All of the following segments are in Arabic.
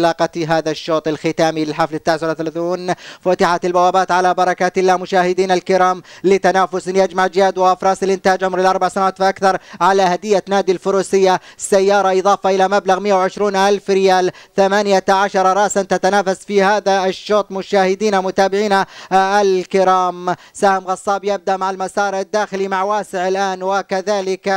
انطلاقة هذا الشوط الختامي للحفل التاسع والثلاثون فتحت البوابات على بركة الله مشاهدينا الكرام لتنافس يجمع جهاد وأفراس الإنتاج عمر الأربع سنوات فأكثر على هدية نادي الفروسية سيارة إضافة إلى مبلغ 120 ألف ريال 18 رأسا تتنافس في هذا الشوط مشاهدينا متابعينا آه، الكرام سهم غصاب يبدأ مع المسار الداخلي مع واسع الآن وكذلك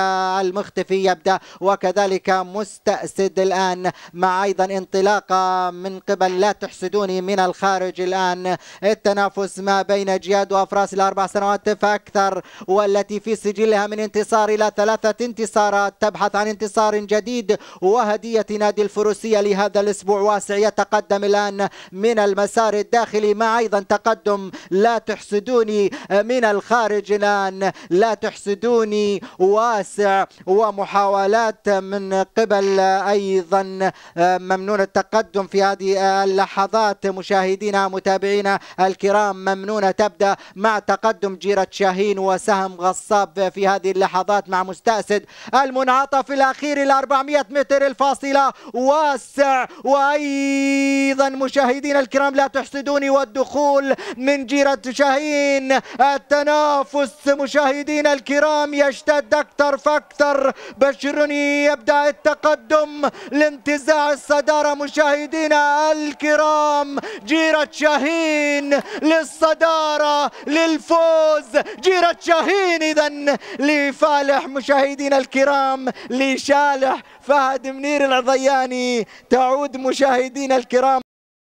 المختفي يبدأ وكذلك مستأسد الآن مع أيضا انطلاق الحلقة من قبل لا تحسدوني من الخارج الآن التنافس ما بين جياد وأفراس الأربع سنوات فأكثر والتي في سجلها من انتصار إلى ثلاثة انتصارات تبحث عن انتصار جديد وهدية نادي الفروسية لهذا الأسبوع واسع يتقدم الآن من المسار الداخلي مع أيضا تقدم لا تحسدوني من الخارج الآن لا تحسدوني واسع ومحاولات من قبل أيضا آه، ممنون التقدم التقدم في هذه اللحظات مشاهدينا متابعينا الكرام ممنونة تبدأ مع تقدم جيرة شاهين وسهم غصاب في هذه اللحظات مع مستأسد المنعطف الأخير إلى 400 متر الفاصلة واسع وأيضا مشاهدينا الكرام لا تحسدوني والدخول من جيرة شاهين التنافس مشاهدينا الكرام يشتد أكثر فأكثر بشرني يبدأ التقدم لانتزاع الصدارة مشاهدينا مشاهدينا الكرام جيرة شاهين للصدارة للفوز جيرة شاهين إذا لفالح مشاهدينا الكرام لشالح فهد منير العضياني تعود مشاهدينا الكرام